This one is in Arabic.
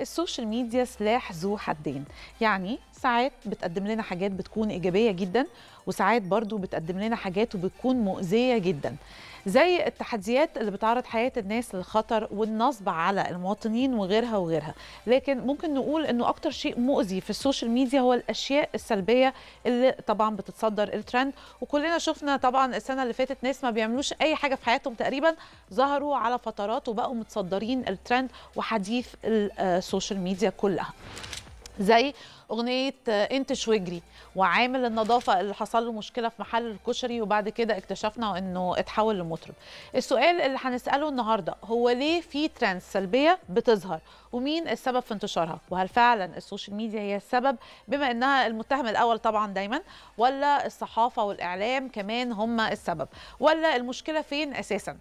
السوشيال ميديا سلاح ذو حدين يعني ساعات بتقدم لنا حاجات بتكون إيجابية جدا وساعات برضو بتقدم لنا حاجات وبتكون مؤذية جدا زي التحديات اللي بتعرض حياه الناس للخطر والنصب على المواطنين وغيرها وغيرها لكن ممكن نقول انه اكتر شيء مؤذي في السوشيال ميديا هو الاشياء السلبيه اللي طبعا بتتصدر الترند وكلنا شفنا طبعا السنه اللي فاتت ناس ما بيعملوش اي حاجه في حياتهم تقريبا ظهروا على فترات وبقوا متصدرين الترند وحديث السوشيال ميديا كلها زي اغنيه انت شوجري وعامل النظافه اللي حصل له مشكله في محل الكشري وبعد كده اكتشفنا انه اتحول لمطرب السؤال اللي هنساله النهارده هو ليه في ترانس سلبيه بتظهر ومين السبب في انتشارها وهل فعلا السوشيال ميديا هي السبب بما انها المتهم الاول طبعا دايما ولا الصحافه والاعلام كمان هم السبب ولا المشكله فين اساسا